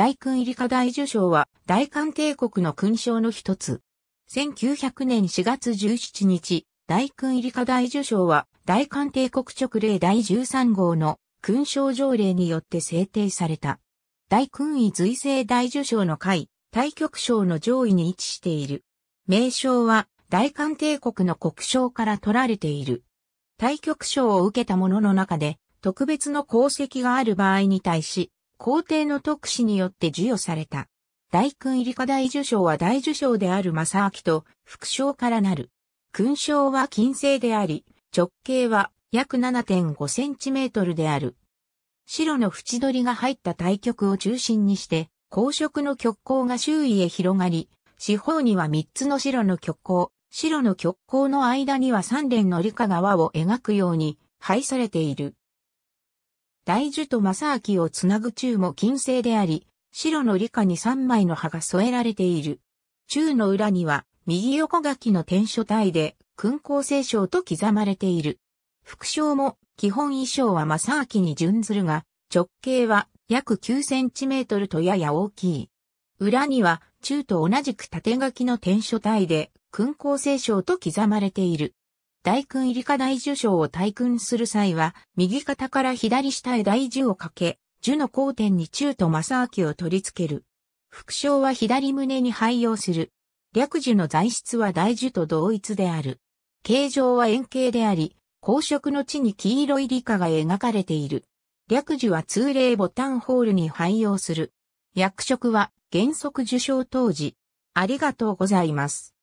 大勲入り課大受賞は大韓帝国の勲章の一つ。1900年4月17日、大勲入り課大受賞は大韓帝国直令第13号の勲章条例によって制定された。大勲位随政大受賞の会、大局賞の上位に位置している。名称は大韓帝国の国章から取られている。対局賞を受けた者の中で、特別の功績がある場合に対し、皇帝の特使によって授与された。大勲入り課大受賞は大受賞である正明と副賞からなる。勲章は金星であり、直径は約7.5センチメートルである。白の縁取りが入った対局を中心にして、公職の極光が周囲へ広がり、四方には3つの白の極光、白の極光の間には3連の理科側を描くように配されている。大樹と正明をつなぐ中も金星であり、白の理科に3枚の葉が添えられている。中の裏には、右横書きの天書体で、勲功聖章と刻まれている。副章も、基本衣装は正明に準ずるが、直径は約9センチメートルとやや大きい。裏には、中と同じく縦書きの天書体で、勲功聖章と刻まれている。大君入りか大樹賞を大勲する際は、右肩から左下へ大樹をかけ、樹の交点に中と正明を取り付ける。副将は左胸に配用する。略樹の材質は大樹と同一である。形状は円形であり、公職の地に黄色い理科が描かれている。略樹は通例ボタンホールに配用する。役職は原則受賞当時。ありがとうございます。